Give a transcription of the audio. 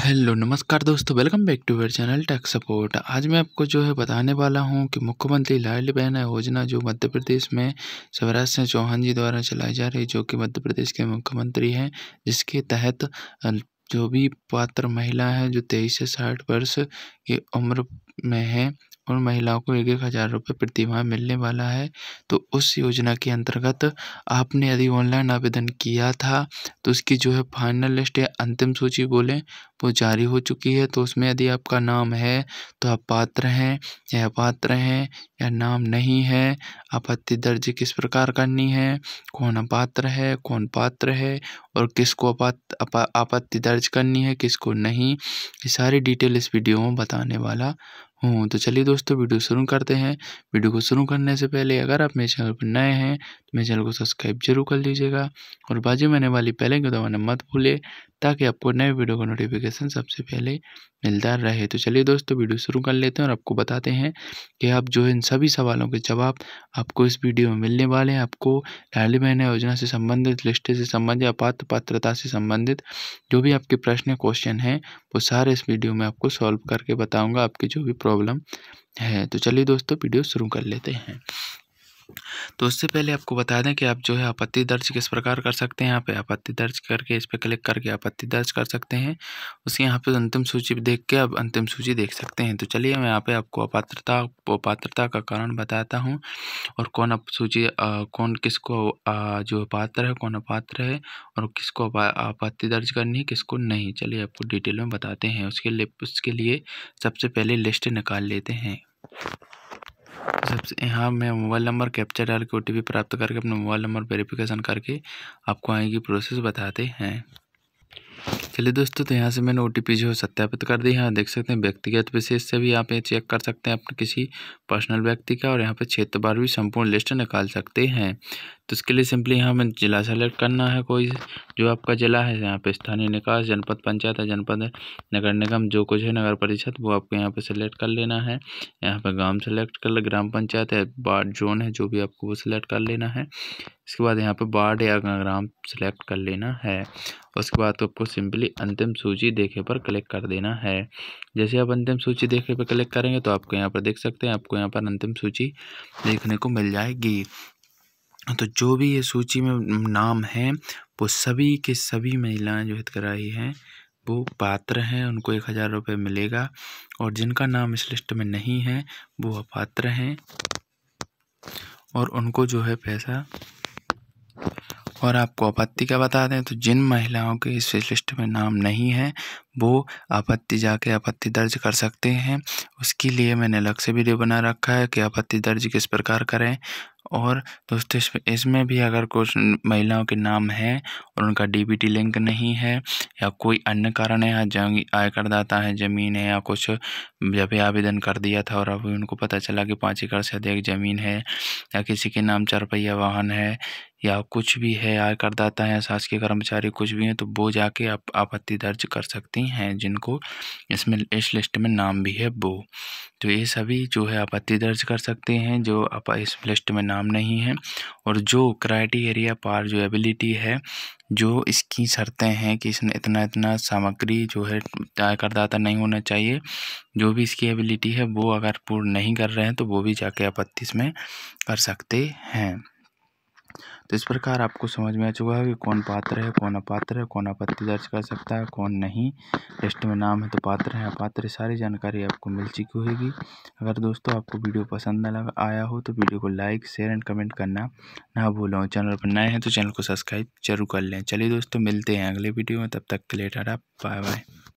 hello नमस्कार दोस्तों welcome back to our channel tax support आज मैं आपको जो है बताने वाला हूं कि मुख्यमंत्री लाडली बहना योजना जो मध्य प्रदेश में शिवराज सिंह चौहान जी द्वारा चलाई जा रही जो कि मध्य प्रदेश के मुख्यमंत्री हैं जिसके तहत जो भी पात्र महिला है जो तेईस से साठ वर्ष की उम्र में है उन महिलाओं को एक एक हज़ार रुपये प्रतिमाह मिलने वाला है तो उस योजना के अंतर्गत आपने यदि ऑनलाइन आवेदन किया था तो उसकी जो है फाइनल लिस्ट या अंतिम सूची बोलें वो जारी हो चुकी है तो उसमें यदि आपका नाम है तो आप पात्र हैं या अपात्र हैं या नाम नहीं है आपत्ति दर्ज किस प्रकार करनी है कौन अपात्र है कौन पात्र है और किसको अपात अपा, आपत्ति दर्ज करनी है किसको नहीं ये सारी डिटेल इस वीडियो में बताने वाला हूँ तो चलिए दोस्तों वीडियो शुरू करते हैं वीडियो को शुरू करने से पहले अगर आप मेरे चैनल पर नए हैं तो मेरे चैनल को सब्सक्राइब जरूर कर लीजिएगा और बाजी मैंने वाली पहले के दौरान मत भूलिए ताकि आपको नए वीडियो का नोटिफिकेशन एप्लीकेशन सबसे पहले मिलता रहे तो चलिए दोस्तों तो वीडियो शुरू कर लेते हैं और आपको बताते हैं कि आप जो इन सभी सवालों के जवाब आपको इस वीडियो में मिलने वाले हैं आपको लाडली बहन योजना से संबंधित लिस्ट से संबंधित अपात्र पात्रता से संबंधित जो भी आपके प्रश्न क्वेश्चन हैं वो सारे इस वीडियो में आपको सॉल्व करके बताऊँगा आपकी जो भी प्रॉब्लम है तो चलिए दोस्तों वीडियो शुरू कर लेते हैं तो उससे पहले आपको बता दें कि आप जो है आपत्ति दर्ज किस प्रकार कर सकते हैं यहाँ पे आपत्ति दर्ज करके इस पर क्लिक करके आपत्ति दर्ज कर सकते हैं उसके यहाँ पे अंतिम सूची देख के आप अंतिम सूची देख सकते हैं तो चलिए मैं यहाँ पे आपको अपात्रता अपात्रता का कारण बताता हूँ और कौन अप सूची आ, कौन किसको आ, जो अपात्र है कौन अपात्र है और किसको आपत्ति दर्ज करनी है किसको नहीं चलिए आपको डिटेल में बताते हैं उसके लिए उसके लिए सबसे पहले लिस्ट निकाल लेते हैं सबसे यहाँ मैं मोबाइल नंबर कैप्चर डाल के ओ प्राप्त करके अपना मोबाइल नंबर वेरिफिकेशन करके आपको आगे की प्रोसेस बताते हैं चलिए दोस्तों तो यहाँ से मैंने ओ जो है सत्यापित कर दी है देख सकते हैं व्यक्तिगत विशेष से भी आप ये चेक कर सकते हैं अपने किसी पर्सनल व्यक्ति का और यहाँ पे बार भी संपूर्ण लिस्ट निकाल सकते हैं तो इसके लिए सिंपली हमें ज़िला सेलेक्ट करना है कोई जो आपका ज़िला है यहाँ पे स्थानीय निकास जनपद पंचायत है जनपद नगर निगम जो कुछ है नगर परिषद वो आपको यहाँ पे सेलेक्ट कर लेना है यहाँ पे ग्राम सेलेक्ट कर ले ग्राम पंचायत है वार्ड जोन है जो भी आपको वो सिलेक्ट कर लेना है इसके बाद यहाँ पर वार्ड या ग्राम सेलेक्ट कर लेना है उसके बाद तो आपको सिंपली अंतिम सूची देखे पर क्लिक कर देना है जैसे आप अंतिम सूची देखे पर क्लिक करेंगे तो आपको यहाँ पर देख सकते हैं आपको यहाँ पर अंतिम सूची देखने को मिल जाएगी तो जो भी ये सूची में नाम हैं वो सभी के सभी महिलाएँ जो हितग्राही हैं वो पात्र हैं उनको एक हज़ार रुपये मिलेगा और जिनका नाम इस लिस्ट में नहीं है वो अपात्र हैं और उनको जो है पैसा और आपको आपत्ति का बता दें तो जिन महिलाओं के इस लिस्ट में नाम नहीं है वो आपत्ति जाके आपत्ति दर्ज कर सकते हैं उसके लिए मैंने अलग से वीडियो बना रखा है कि आपत्ति दर्ज किस प्रकार करें और दोस्तों इस इसमें भी अगर कुछ महिलाओं के नाम हैं और उनका डीबीटी लिंक नहीं है या कोई अन्य कारण है या जंग आयकरदाता है ज़मीन है या कुछ जब आवेदन कर दिया था और अभी उनको पता चला कि पाँच एकड़ से अधिक ज़मीन है या किसी के नाम चारपहिया वाहन है या कुछ भी है आयकरदाता है शासकीय कर्मचारी कुछ भी हैं तो वो जाके आप आपत्ति दर्ज कर सकती ऐसी हैं जिनको इसमें इस लिस्ट में नाम भी है बो तो ये सभी जो है आपत्ति दर्ज कर सकते हैं जो आप इस लिस्ट में नाम नहीं है और जो क्राइटेरिया पार जो एबिलिटी है जो इसकी शर्तें हैं कि इसने इतना इतना सामग्री जो है करदाता नहीं होना चाहिए जो भी इसकी एबिलिटी है वो अगर पूर्ण नहीं कर रहे हैं तो वो भी जाके आपत्ति इसमें कर सकते हैं तो इस प्रकार आपको समझ में आ चुका है कि कौन पात्र है कौन अपात्र है कौन आपत्ति दर्ज कर सकता है कौन नहीं लिस्ट में नाम है तो पात्र है अपात्र सारी जानकारी आपको मिल चुकी होगी अगर दोस्तों आपको वीडियो पसंद न आया हो तो वीडियो को लाइक शेयर एंड कमेंट करना ना भूलो चैनल पर नए हैं तो चैनल को सब्सक्राइब जरूर कर लें चलिए दोस्तों मिलते हैं अगले वीडियो में तब तक के लिए टाटा बाय बाय